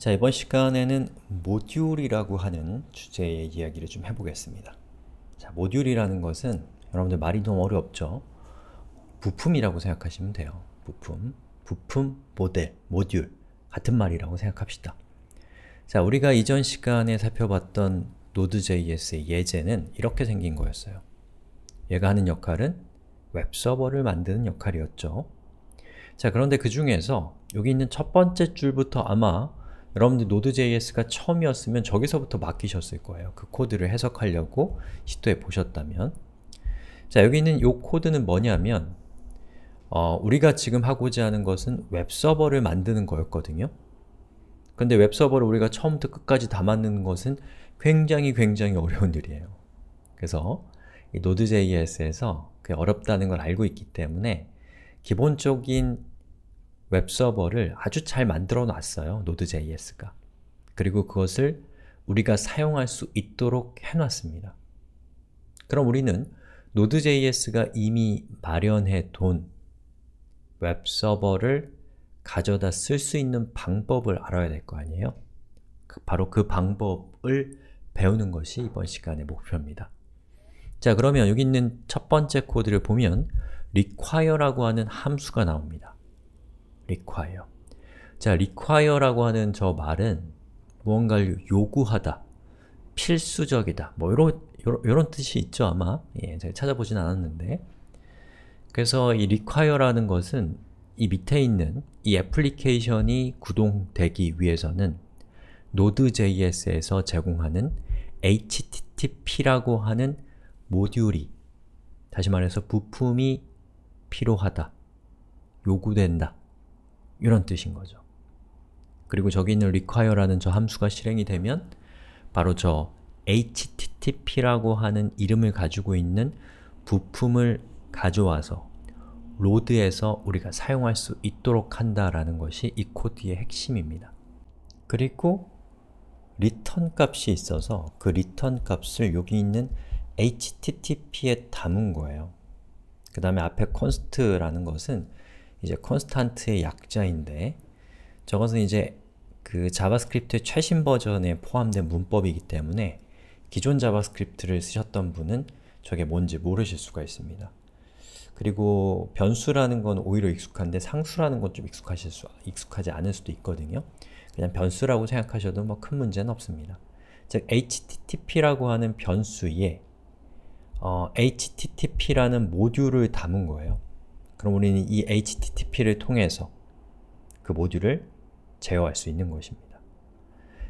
자, 이번 시간에는 모듈이라고 하는 주제의 이야기를 좀 해보겠습니다. 자, 모듈이라는 것은 여러분들 말이 너무 어렵죠? 부품이라고 생각하시면 돼요. 부품, 부품, 모델, 모듈 같은 말이라고 생각합시다. 자, 우리가 이전 시간에 살펴봤던 Node.js의 예제는 이렇게 생긴 거였어요. 얘가 하는 역할은 웹서버를 만드는 역할이었죠. 자, 그런데 그 중에서 여기 있는 첫 번째 줄부터 아마 여러분들 Node.js가 처음이었으면 저기서부터 맡기셨을 거예요. 그 코드를 해석하려고 시도해 보셨다면 자, 여기 있는 이 코드는 뭐냐면 어, 우리가 지금 하고자 하는 것은 웹서버를 만드는 거였거든요. 근데 웹서버를 우리가 처음부터 끝까지 다 만드는 것은 굉장히 굉장히 어려운 일이에요. 그래서 이 Node.js에서 그게 어렵다는 걸 알고 있기 때문에 기본적인 웹서버를 아주 잘 만들어 놨어요. Node.js가. 그리고 그것을 우리가 사용할 수 있도록 해놨습니다. 그럼 우리는 Node.js가 이미 마련해 둔 웹서버를 가져다 쓸 수 있는 방법을 알아야 될 거 아니에요? 그, 바로 그 방법을 배우는 것이 이번 시간의 목표입니다. 자 그러면 여기 있는 첫 번째 코드를 보면 require라고 하는 함수가 나옵니다. require. 자, require라고 하는 저 말은 무언가를 요구하다, 필수적이다, 뭐 이런 이런 뜻이 있죠 아마? 예, 제가 찾아보진 않았는데 그래서 이 require라는 것은 이 밑에 있는 이 애플리케이션이 구동되기 위해서는 Node.js에서 제공하는 HTTP라고 하는 모듈이 다시 말해서 부품이 필요하다, 요구된다 이런 뜻인 거죠. 그리고 저기 있는 require라는 저 함수가 실행이 되면 바로 저 http라고 하는 이름을 가지고 있는 부품을 가져와서 로드에서 우리가 사용할 수 있도록 한다라는 것이 이 코드의 핵심입니다. 그리고 return 값이 있어서 그 return 값을 여기 있는 http에 담은 거예요. 그 다음에 앞에 const라는 것은 이제 컨스탄트의 약자인데 저것은 이제 그 자바스크립트 의 최신 버전에 포함된 문법이기 때문에 기존 자바스크립트를 쓰셨던 분은 저게 뭔지 모르실 수가 있습니다. 그리고 변수라는 건 오히려 익숙한데 상수라는 건 좀 익숙하실 수, 익숙하지 않을 수도 있거든요. 그냥 변수라고 생각하셔도 뭐 큰 문제는 없습니다. 즉 http라고 하는 변수에 어, http라는 모듈을 담은 거예요. 그럼 우리는 이 HTTP를 통해서 그 모듈을 제어할 수 있는 것입니다.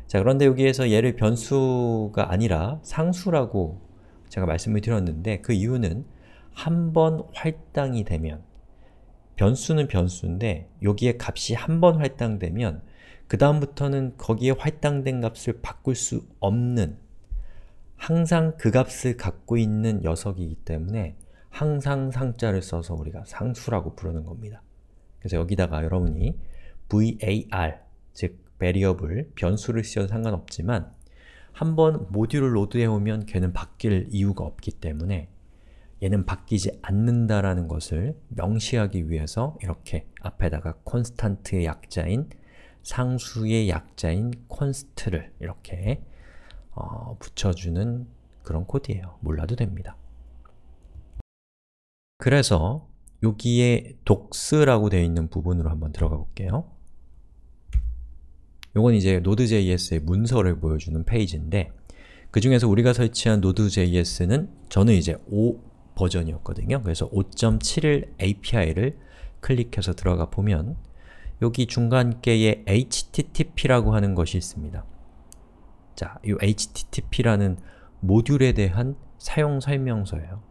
자, 그런데 여기에서 얘를 변수가 아니라 상수라고 제가 말씀을 드렸는데 그 이유는 한 번활당이 되면 변수는 변수인데 여기에 값이 한 번활당되면그 다음부터는 거기에 활당된 값을 바꿀 수 없는 항상 그 값을 갖고 있는 녀석이기 때문에 항상 상자를 써서 우리가 상수라고 부르는 겁니다. 그래서 여기다가 여러분이 var, 즉 variable, 변수를 쓰셔도 상관없지만 한번 모듈을 로드해오면 걔는 바뀔 이유가 없기 때문에 얘는 바뀌지 않는다라는 것을 명시하기 위해서 이렇게 앞에다가 constant의 약자인 상수의 약자인 const를 이렇게 어, 붙여주는 그런 코드예요. 몰라도 됩니다. 그래서 여기에 독스라고 되어 있는 부분으로 한번 들어가 볼게요. 요건 이제 Node.js의 문서를 보여주는 페이지인데 그 중에서 우리가 설치한 Node.js는 저는 이제 5 버전이었거든요. 그래서 5 7 1 API를 클릭해서 들어가 보면 여기 중간께에 HTTP라고 하는 것이 있습니다. 자, 이 HTTP라는 모듈에 대한 사용 설명서예요.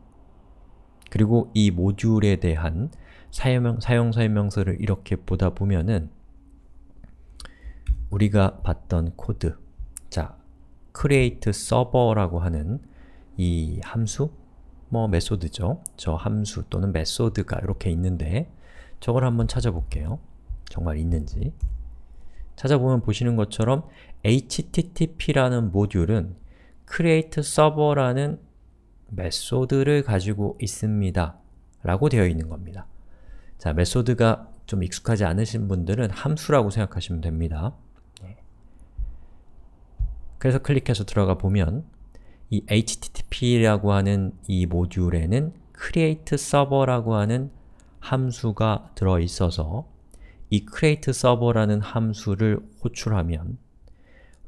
그리고 이 모듈에 대한 사용, 사용 설명서를 이렇게 보다 보면은 우리가 봤던 코드 자, create server라고 하는 이 함수 뭐 메소드죠. 저 함수 또는 메소드가 이렇게 있는데 저걸 한번 찾아볼게요. 정말 있는지 찾아보면 보시는 것처럼 http라는 모듈은 create server라는 메소드를 가지고 있습니다. 라고 되어 있는 겁니다. 자, 메소드가 좀 익숙하지 않으신 분들은 함수라고 생각하시면 됩니다. 네. 그래서 클릭해서 들어가 보면 이 http라고 하는 이 모듈에는 create server라고 하는 함수가 들어있어서 이 create server라는 함수를 호출하면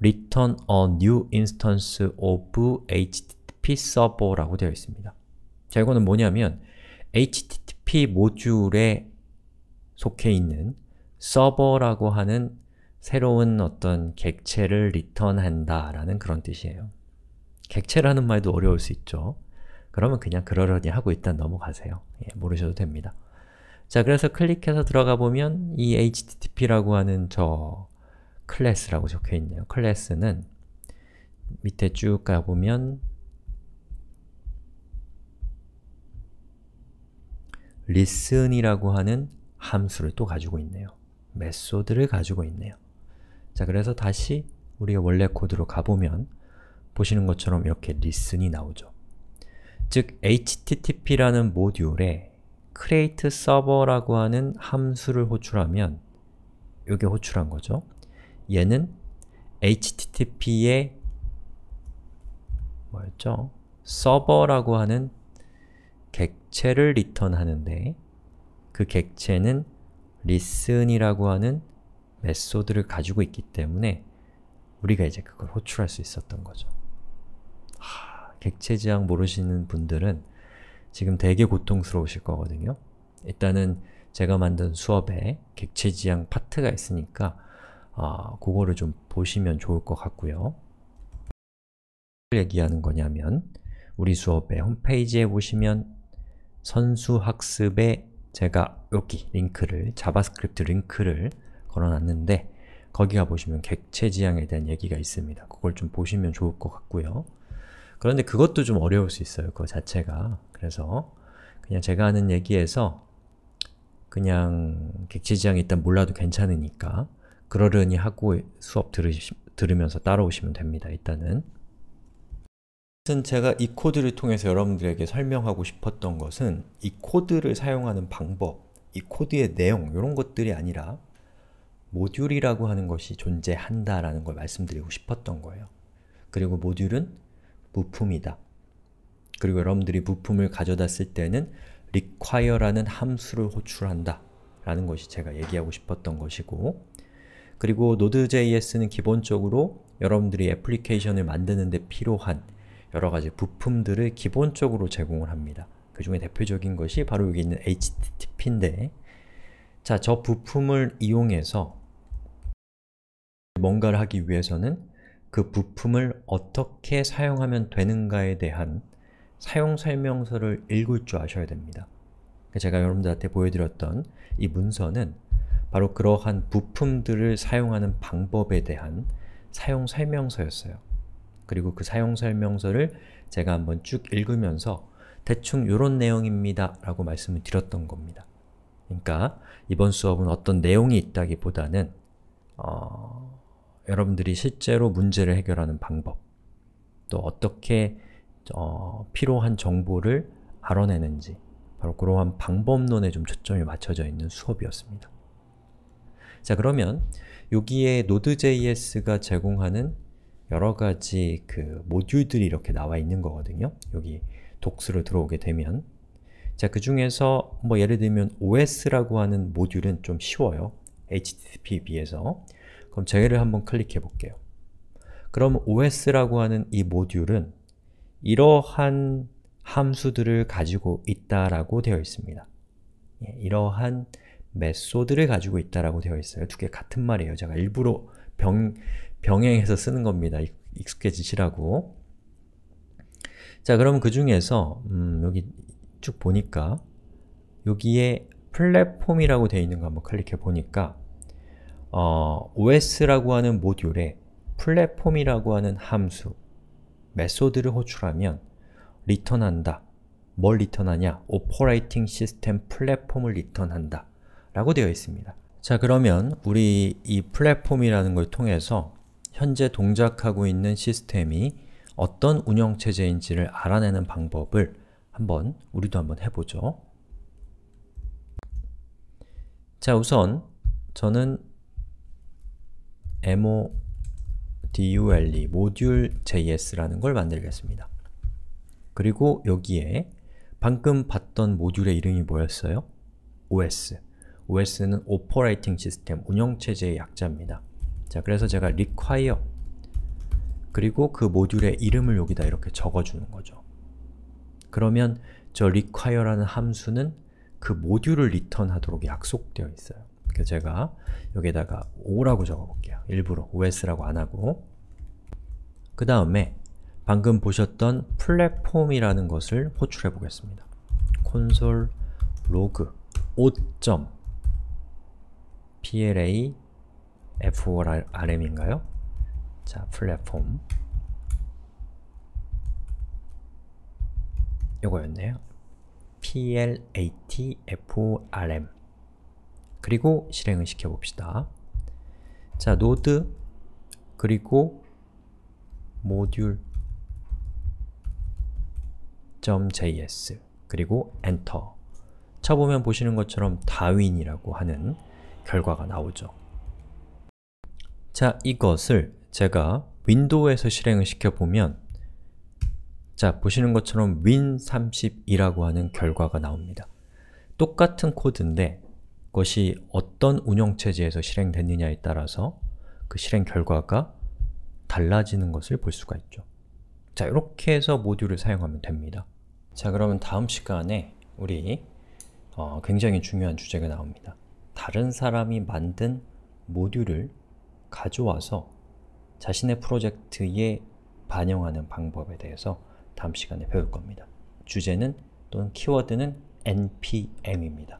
return a new instance of http HTTP 서버라고 되어 있습니다. 자, 이거는 뭐냐면 HTTP 모듈에 속해 있는 서버라고 하는 새로운 어떤 객체를 리턴한다 라는 그런 뜻이에요. 객체라는 말도 어려울 수 있죠. 그러면 그냥 그러려니 하고 일단 넘어가세요. 예, 모르셔도 됩니다. 자, 그래서 클릭해서 들어가 보면 이 http라고 하는 저 클래스라고 적혀있네요. 클래스는 밑에 쭉 가보면 listen이라고 하는 함수를 또 가지고 있네요. 메소드를 가지고 있네요. 자, 그래서 다시 우리의 원래 코드로 가보면 보시는 것처럼 이렇게 listen이 나오죠. 즉, http라는 모듈에 create server라고 하는 함수를 호출하면 이게 호출한 거죠. 얘는 http의 뭐였죠? 서버라고 하는 객체를 리턴하는데 그 객체는 listen이라고 하는 메소드를 가지고 있기 때문에 우리가 이제 그걸 호출할 수 있었던 거죠. 하, 객체 지향 모르시는 분들은 지금 되게 고통스러우실 거거든요. 일단은 제가 만든 수업에 객체 지향 파트가 있으니까 어, 그거를 좀 보시면 좋을 것 같고요. 얘기하는 거냐면 우리 수업의 홈페이지에 보시면 선수학습에 제가 여기 링크를 자바스크립트 링크를 걸어놨는데 거기 가보시면 객체 지향에 대한 얘기가 있습니다. 그걸 좀 보시면 좋을 것 같고요. 그런데 그것도 좀 어려울 수 있어요. 그 자체가. 그래서 그냥 제가 하는 얘기에서 그냥 객체 지향이 일단 몰라도 괜찮으니까 그러려니 하고 수업 들으시, 들으면서 따라오시면 됩니다. 일단은 아무튼 제가 이 코드를 통해서 여러분들에게 설명하고 싶었던 것은 이 코드를 사용하는 방법, 이 코드의 내용 이런 것들이 아니라 모듈이라고 하는 것이 존재한다라는 걸 말씀드리고 싶었던 거예요. 그리고 모듈은 부품이다. 그리고 여러분들이 부품을 가져다 쓸 때는 require라는 함수를 호출한다 라는 것이 제가 얘기하고 싶었던 것이고 그리고 Node.js는 기본적으로 여러분들이 애플리케이션을 만드는 데 필요한 여러가지 부품들을 기본적으로 제공을 합니다. 그 중에 대표적인 것이 바로 여기 있는 HTTP인데 자, 저 부품을 이용해서 뭔가를 하기 위해서는 그 부품을 어떻게 사용하면 되는가에 대한 사용설명서를 읽을 줄 아셔야 됩니다. 제가 여러분들한테 보여드렸던 이 문서는 바로 그러한 부품들을 사용하는 방법에 대한 사용설명서였어요. 그리고 그 사용설명서를 제가 한번 쭉 읽으면서 대충 이런 내용입니다 라고 말씀을 드렸던 겁니다. 그러니까 이번 수업은 어떤 내용이 있다기보다는 어, 여러분들이 실제로 문제를 해결하는 방법 또 어떻게 어, 필요한 정보를 알아내는지 바로 그러한 방법론에 좀 초점이 맞춰져 있는 수업이었습니다. 자 그러면 여기에 Node.js가 제공하는 여러 가지 그 모듈들이 이렇게 나와 있는 거거든요. 여기 독스로 들어오게 되면 자, 그 중에서 뭐 예를 들면 OS라고 하는 모듈은 좀 쉬워요. HTTP에 비해서. 그럼 저희를 한번 클릭해 볼게요. 그럼 OS라고 하는 이 모듈은 이러한 함수들을 가지고 있다라고 되어 있습니다. 예, 이러한 메소드를 가지고 있다라고 되어 있어요. 두 개 같은 말이에요. 제가 일부러 병, 병행해서 쓰는 겁니다. 익숙해지시라고. 자, 그럼 그 중에서 음, 여기 쭉 보니까 여기에 플랫폼이라고 되어 있는 거 한번 클릭해 보니까 어, OS라고 하는 모듈에 플랫폼이라고 하는 함수 메소드를 호출하면 리턴한다. 뭘 리턴하냐? 오퍼레이팅 시스템 플랫폼을 리턴한다 라고 되어 있습니다. 자 그러면 우리 이 플랫폼이라는 걸 통해서 현재 동작하고 있는 시스템이 어떤 운영체제인지를 알아내는 방법을 한번 우리도 한번 해보죠. 자 우선 저는 module module.js라는 걸 만들겠습니다. 그리고 여기에 방금 봤던 모듈의 이름이 뭐였어요? OS OS는 오퍼레이팅 시스템, 운영체제의 약자입니다. 자 그래서 제가 require 그리고 그 모듈의 이름을 여기다 이렇게 적어주는 거죠. 그러면 저 require라는 함수는 그 모듈을 리턴하도록 약속되어 있어요. 그래서 그러니까 제가 여기에다가 5라고 적어볼게요. 일부러 os라고 안하고 그 다음에 방금 보셨던 플랫폼이라는 것을 호출해 보겠습니다. console log 5. pla f o r m 인가요 자, 플랫폼 요거였네요. PLAT FORM 그리고 실행을 시켜봅시다. 자, 노드 그리고 모듈 .js 그리고 엔터 쳐보면 보시는 것처럼 다윈이라고 하는 결과가 나오죠. 자, 이것을 제가 윈도우에서 실행을 시켜보면 자, 보시는 것처럼 win32라고 하는 결과가 나옵니다. 똑같은 코드인데 그것이 어떤 운영체제에서 실행됐느냐에 따라서 그 실행 결과가 달라지는 것을 볼 수가 있죠. 자, 이렇게 해서 모듈을 사용하면 됩니다. 자, 그러면 다음 시간에 우리 어, 굉장히 중요한 주제가 나옵니다. 다른 사람이 만든 모듈을 가져와서 자신의 프로젝트에 반영하는 방법에 대해서 다음 시간에 배울 겁니다. 주제는 또는 키워드는 npm입니다.